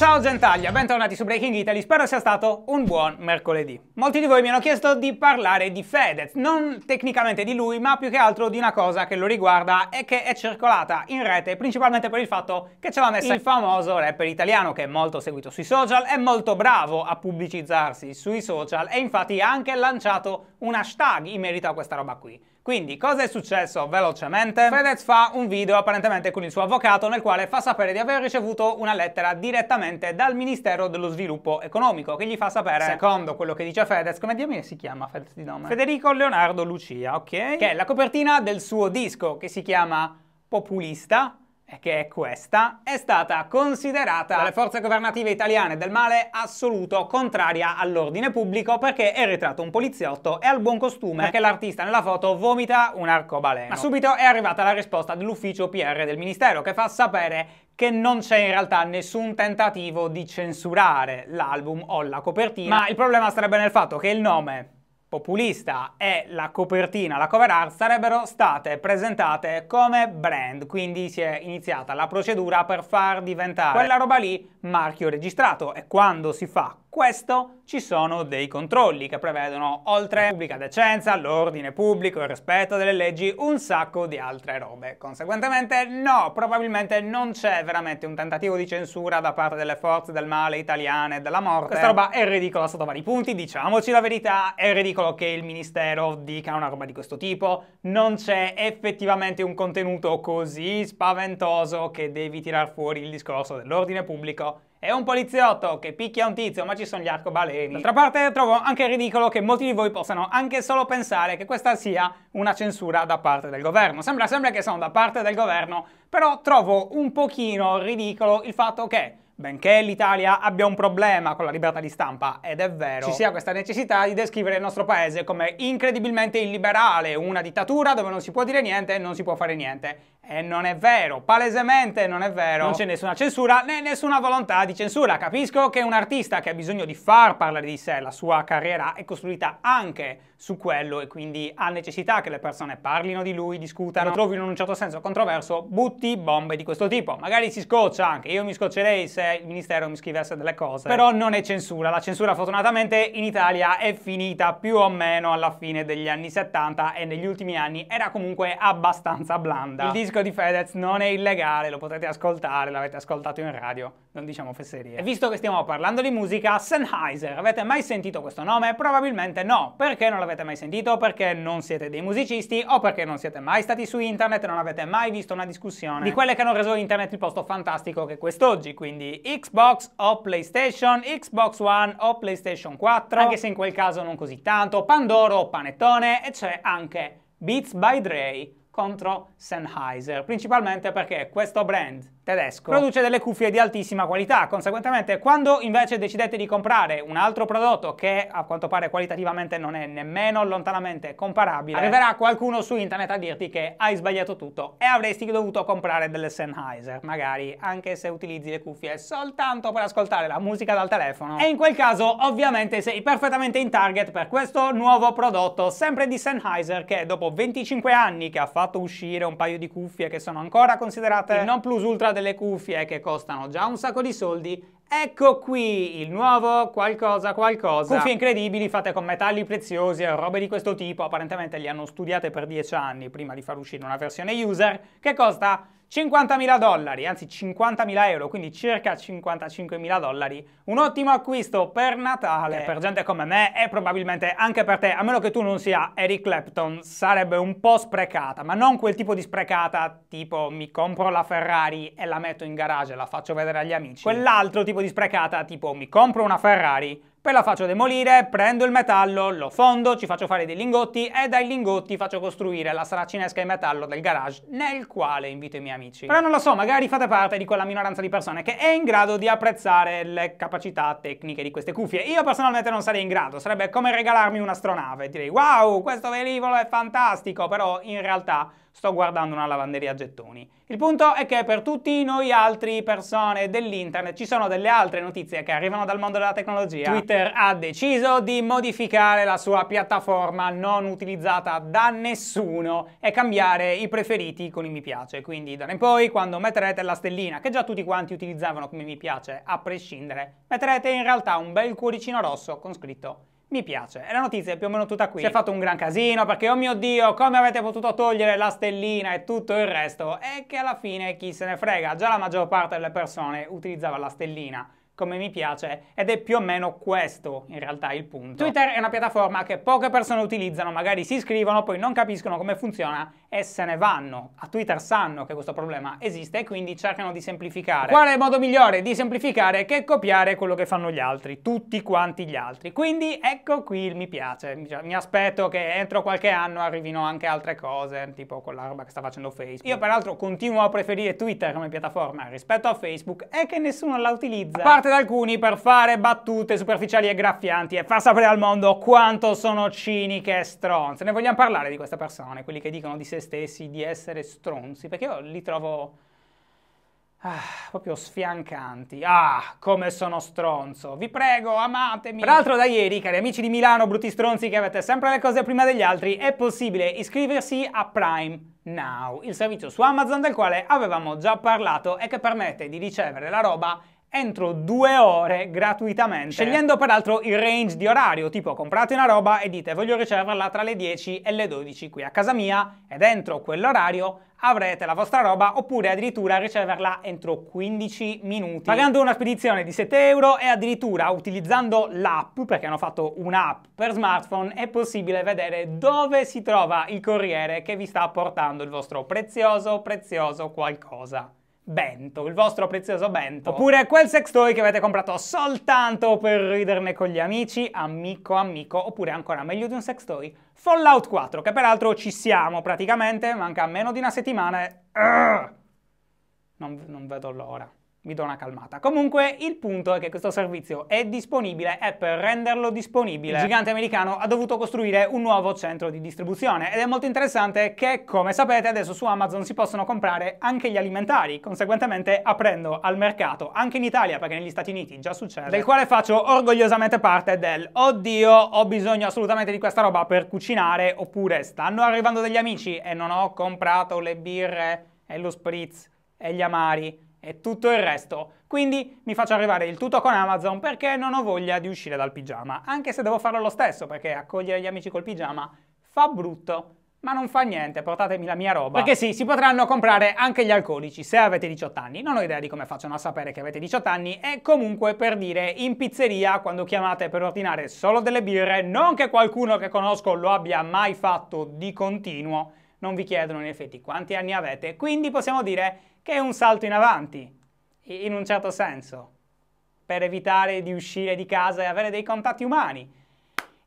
Ciao Gentaglia, bentornati su Breaking Italy, spero sia stato un buon mercoledì. Molti di voi mi hanno chiesto di parlare di Fedez, non tecnicamente di lui, ma più che altro di una cosa che lo riguarda e che è circolata in rete, principalmente per il fatto che ce l'ha messa il mm. famoso rapper italiano che è molto seguito sui social, è molto bravo a pubblicizzarsi sui social e infatti ha anche lanciato un hashtag in merito a questa roba qui. Quindi cosa è successo velocemente? Fedez fa un video apparentemente con il suo avvocato nel quale fa sapere di aver ricevuto una lettera direttamente dal Ministero dello Sviluppo Economico che gli fa sapere, secondo quello che dice Fedez, come diamine si chiama Fedez di nome? Federico Leonardo Lucia, ok? Che è la copertina del suo disco che si chiama Populista che questa, è stata considerata dalle forze governative italiane del male assoluto contraria all'ordine pubblico perché è ritratto un poliziotto e al buon costume perché eh. l'artista nella foto vomita un arcobaleno. Ma subito è arrivata la risposta dell'ufficio PR del ministero che fa sapere che non c'è in realtà nessun tentativo di censurare l'album o la copertina, ma il problema sarebbe nel fatto che il nome populista e la copertina, la cover art sarebbero state presentate come brand, quindi si è iniziata la procedura per far diventare quella roba lì marchio registrato e quando si fa questo ci sono dei controlli che prevedono, oltre pubblica decenza, l'ordine pubblico, il rispetto delle leggi, un sacco di altre robe. Conseguentemente no, probabilmente non c'è veramente un tentativo di censura da parte delle forze del male italiane e della morte. Questa roba è ridicola sotto vari punti, diciamoci la verità, è ridicolo che il ministero dica una roba di questo tipo, non c'è effettivamente un contenuto così spaventoso che devi tirar fuori il discorso dell'ordine pubblico è un poliziotto che picchia un tizio, ma ci sono gli arcobaleni. D'altra parte trovo anche ridicolo che molti di voi possano anche solo pensare che questa sia una censura da parte del governo. Sembra sempre che sono da parte del governo, però trovo un pochino ridicolo il fatto che Benché l'Italia abbia un problema con la libertà di stampa, ed è vero, ci sia questa necessità di descrivere il nostro paese come incredibilmente illiberale, una dittatura dove non si può dire niente e non si può fare niente. E non è vero, palesemente non è vero. Non c'è nessuna censura né nessuna volontà di censura. Capisco che un artista che ha bisogno di far parlare di sé, la sua carriera è costruita anche su quello e quindi ha necessità che le persone parlino di lui, discutano, lo trovino in un certo senso controverso, butti bombe di questo tipo. Magari si scoccia anche, io mi scoccerei se il ministero mi scrivesse delle cose. Però non è censura, la censura fortunatamente in Italia è finita più o meno alla fine degli anni 70 e negli ultimi anni era comunque abbastanza blanda. Il disco disco di Fedez non è illegale, lo potete ascoltare, l'avete ascoltato in radio, non diciamo fesserie. E visto che stiamo parlando di musica, Sennheiser, avete mai sentito questo nome? Probabilmente no. Perché non l'avete mai sentito? Perché non siete dei musicisti o perché non siete mai stati su internet e non avete mai visto una discussione di quelle che hanno reso internet il posto fantastico che è quest'oggi, quindi Xbox o PlayStation, Xbox One o PlayStation 4, anche se in quel caso non così tanto, Pandoro o Panettone e c'è anche Beats by Dre contro Sennheiser, principalmente perché questo brand tedesco produce delle cuffie di altissima qualità. Conseguentemente, quando invece decidete di comprare un altro prodotto che a quanto pare qualitativamente non è nemmeno lontanamente comparabile, arriverà qualcuno su internet a dirti che hai sbagliato tutto e avresti dovuto comprare delle Sennheiser, magari anche se utilizzi le cuffie soltanto per ascoltare la musica dal telefono. E in quel caso, ovviamente, sei perfettamente in target per questo nuovo prodotto, sempre di Sennheiser, che dopo 25 anni che ha fatto uscire un paio di cuffie che sono ancora considerate il non plus ultra del delle cuffie che costano già un sacco di soldi Ecco qui il nuovo qualcosa qualcosa. Cuffie incredibili fatte con metalli preziosi e robe di questo tipo. Apparentemente li hanno studiate per 10 anni prima di far uscire una versione user che costa 50.000 dollari, anzi 50.000 euro, quindi circa 55.000 dollari, un ottimo acquisto per Natale, eh, per gente come me e probabilmente anche per te, a meno che tu non sia Eric Clapton, sarebbe un po' sprecata, ma non quel tipo di sprecata tipo mi compro la Ferrari e la metto in garage e la faccio vedere agli amici, quell'altro tipo di sprecata tipo mi compro una Ferrari, poi la faccio demolire, prendo il metallo, lo fondo, ci faccio fare dei lingotti e dai lingotti faccio costruire la saracinesca in metallo del garage nel quale invito i miei amici. Però non lo so, magari fate parte di quella minoranza di persone che è in grado di apprezzare le capacità tecniche di queste cuffie. Io personalmente non sarei in grado, sarebbe come regalarmi un'astronave. Direi wow, questo velivolo è fantastico, però in realtà sto guardando una lavanderia a gettoni. Il punto è che per tutti noi altri persone dell'internet ci sono delle altre notizie che arrivano dal mondo della tecnologia. Twitter Twitter ha deciso di modificare la sua piattaforma non utilizzata da nessuno e cambiare i preferiti con i mi piace. Quindi da d'ora in poi, quando metterete la stellina, che già tutti quanti utilizzavano come mi piace a prescindere, metterete in realtà un bel cuoricino rosso con scritto mi piace. E la notizia è più o meno tutta qui. Si è fatto un gran casino perché, oh mio Dio, come avete potuto togliere la stellina e tutto il resto? E che alla fine chi se ne frega, già la maggior parte delle persone utilizzava la stellina come mi piace ed è più o meno questo in realtà il punto. Twitter è una piattaforma che poche persone utilizzano, magari si iscrivono, poi non capiscono come funziona e se ne vanno. A Twitter sanno che questo problema esiste e quindi cercano di semplificare. Qual è il modo migliore di semplificare che copiare quello che fanno gli altri, tutti quanti gli altri. Quindi ecco qui il mi piace. Mi aspetto che entro qualche anno arrivino anche altre cose, tipo quella roba che sta facendo Facebook. Io peraltro continuo a preferire Twitter come piattaforma rispetto a Facebook e che nessuno la utilizza. A parte da alcuni per fare battute superficiali e graffianti e far sapere al mondo quanto sono ciniche e stronze. Ne vogliamo parlare di queste persone, quelli che dicono di se stessi di essere stronzi, perché io li trovo ah, proprio sfiancanti. Ah, come sono stronzo. Vi prego, amatemi. Tra l'altro da ieri, cari amici di Milano, brutti stronzi che avete sempre le cose prima degli altri, è possibile iscriversi a Prime Now, il servizio su Amazon del quale avevamo già parlato e che permette di ricevere la roba entro due ore gratuitamente, scegliendo peraltro il range di orario, tipo comprate una roba e dite voglio riceverla tra le 10 e le 12 qui a casa mia e dentro quell'orario avrete la vostra roba oppure addirittura riceverla entro 15 minuti pagando una spedizione di 7 euro e addirittura utilizzando l'app perché hanno fatto un'app per smartphone è possibile vedere dove si trova il corriere che vi sta portando il vostro prezioso prezioso qualcosa Bento, il vostro prezioso Bento. Oppure quel sex toy che avete comprato soltanto per riderne con gli amici, amico amico, oppure ancora meglio di un sex toy, Fallout 4, che peraltro ci siamo praticamente, manca meno di una settimana e... non, non vedo l'ora mi do una calmata. Comunque il punto è che questo servizio è disponibile e per renderlo disponibile il gigante americano ha dovuto costruire un nuovo centro di distribuzione ed è molto interessante che come sapete adesso su Amazon si possono comprare anche gli alimentari, conseguentemente aprendo al mercato anche in Italia perché negli Stati Uniti già succede, del quale faccio orgogliosamente parte del oddio ho bisogno assolutamente di questa roba per cucinare oppure stanno arrivando degli amici e non ho comprato le birre e lo spritz e gli amari e tutto il resto. Quindi mi faccio arrivare il tutto con Amazon perché non ho voglia di uscire dal pigiama, anche se devo farlo lo stesso perché accogliere gli amici col pigiama fa brutto. Ma non fa niente, portatemi la mia roba. Perché sì, si potranno comprare anche gli alcolici se avete 18 anni. Non ho idea di come facciano a sapere che avete 18 anni e comunque per dire in pizzeria quando chiamate per ordinare solo delle birre, non che qualcuno che conosco lo abbia mai fatto di continuo, non vi chiedono in effetti quanti anni avete, quindi possiamo dire che è un salto in avanti, in un certo senso, per evitare di uscire di casa e avere dei contatti umani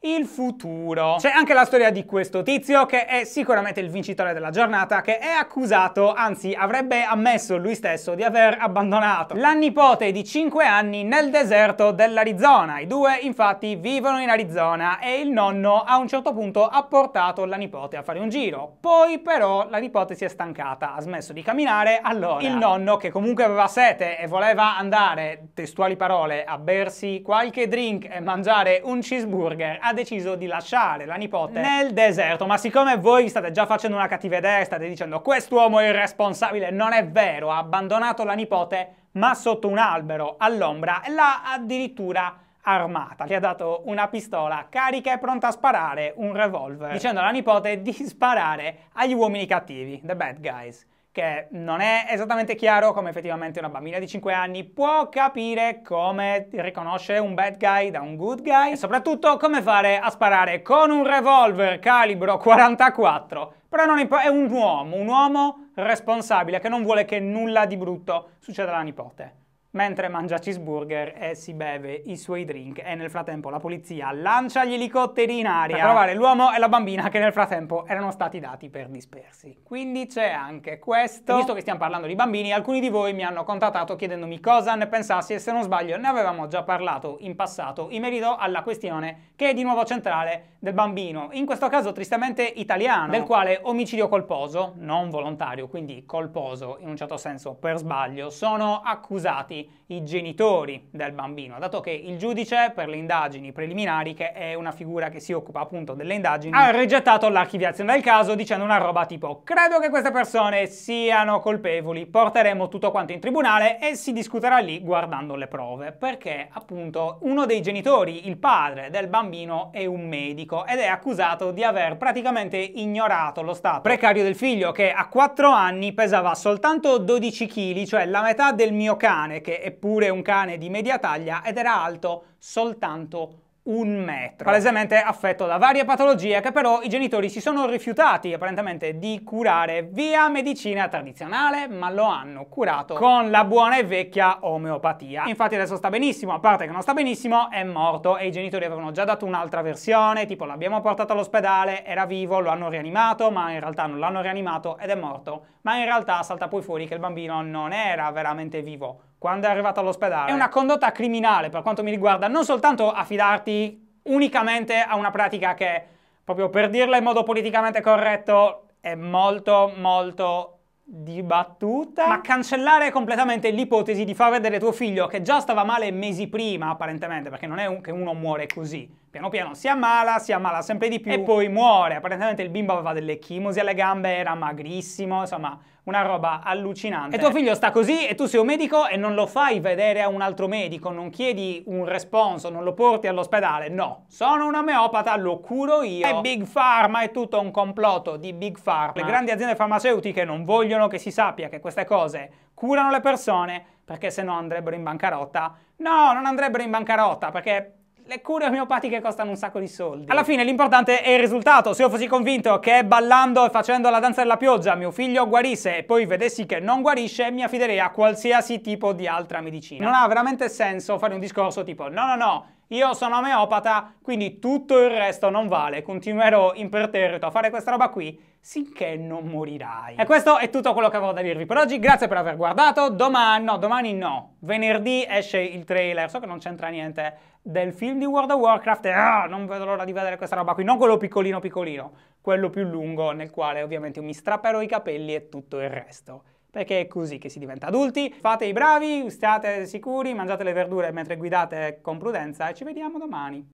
il futuro. C'è anche la storia di questo tizio che è sicuramente il vincitore della giornata che è accusato, anzi avrebbe ammesso lui stesso di aver abbandonato la nipote di 5 anni nel deserto dell'Arizona. I due infatti vivono in Arizona e il nonno a un certo punto ha portato la nipote a fare un giro. Poi però la nipote si è stancata, ha smesso di camminare, allora il nonno che comunque aveva sete e voleva andare, testuali parole, a bersi qualche drink e mangiare un cheeseburger, ha deciso di lasciare la nipote eh. nel deserto. Ma siccome voi state già facendo una cattiva cattiveria, state dicendo quest'uomo è irresponsabile, non è vero, ha abbandonato la nipote ma sotto un albero all'ombra e l'ha addirittura armata. Gli ha dato una pistola carica e pronta a sparare un revolver, dicendo alla nipote di sparare agli uomini cattivi, the bad guys che non è esattamente chiaro come effettivamente una bambina di 5 anni può capire come riconoscere un bad guy da un good guy e soprattutto come fare a sparare con un revolver calibro 44. Però non è un uomo, un uomo responsabile che non vuole che nulla di brutto succeda alla nipote mentre mangia cheeseburger e si beve i suoi drink e nel frattempo la polizia lancia gli elicotteri in aria per trovare l'uomo e la bambina che nel frattempo erano stati dati per dispersi. Quindi c'è anche questo. E visto che stiamo parlando di bambini, alcuni di voi mi hanno contattato chiedendomi cosa ne pensassi e se non sbaglio ne avevamo già parlato in passato in merito alla questione che è di nuovo centrale del bambino, in questo caso tristemente italiano, del quale omicidio colposo, non volontario, quindi colposo in un certo senso per sbaglio, sono accusati i genitori del bambino, dato che il giudice per le indagini preliminari, che è una figura che si occupa appunto delle indagini, ah. ha rigettato l'archiviazione del caso dicendo una roba tipo credo che queste persone siano colpevoli, porteremo tutto quanto in tribunale e si discuterà lì guardando le prove, perché appunto uno dei genitori, il padre del bambino, è un medico ed è accusato di aver praticamente ignorato lo stato precario del figlio che a 4 anni pesava soltanto 12 kg, cioè la metà del mio cane che che è pure un cane di media taglia ed era alto soltanto un metro. Palesemente affetto da varie patologie che però i genitori si sono rifiutati apparentemente di curare via medicina tradizionale, ma lo hanno curato con la buona e vecchia omeopatia. Infatti adesso sta benissimo, a parte che non sta benissimo, è morto e i genitori avevano già dato un'altra versione, tipo l'abbiamo portato all'ospedale, era vivo, lo hanno rianimato, ma in realtà non l'hanno rianimato ed è morto. Ma in realtà salta poi fuori che il bambino non era veramente vivo quando è arrivato all'ospedale. È una condotta criminale per quanto mi riguarda, non soltanto affidarti unicamente a una pratica che, proprio per dirla in modo politicamente corretto, è molto molto dibattuta, ma cancellare completamente l'ipotesi di far vedere tuo figlio che già stava male mesi prima, apparentemente, perché non è un, che uno muore così. Piano piano si ammala, si ammala sempre di più e poi muore. Apparentemente il bimbo aveva delle chimosi alle gambe, era magrissimo, insomma, una roba allucinante. E tuo figlio sta così e tu sei un medico e non lo fai vedere a un altro medico, non chiedi un responso, non lo porti all'ospedale. No, sono un omeopata, lo curo io. E Big Pharma è tutto un complotto di Big Pharma. Le grandi aziende farmaceutiche non vogliono che si sappia che queste cose curano le persone perché se no andrebbero in bancarotta. No, non andrebbero in bancarotta perché le cure omeopatiche costano un sacco di soldi. Alla fine l'importante è il risultato. Se io fossi convinto che ballando e facendo la danza della pioggia mio figlio guarisse e poi vedessi che non guarisce, mi affiderei a qualsiasi tipo di altra medicina. Non ha veramente senso fare un discorso tipo no no no, io sono omeopata, quindi tutto il resto non vale. Continuerò imperterrito a fare questa roba qui sinché non morirai. E questo è tutto quello che avevo da dirvi per oggi. Grazie per aver guardato. Domani, no, domani no. Venerdì esce il trailer, so che non c'entra niente, del film di World of Warcraft. E, ah, non vedo l'ora di vedere questa roba qui. Non quello piccolino piccolino, quello più lungo, nel quale ovviamente mi strapperò i capelli e tutto il resto perché è così che si diventa adulti. Fate i bravi, state sicuri, mangiate le verdure mentre guidate con prudenza e ci vediamo domani.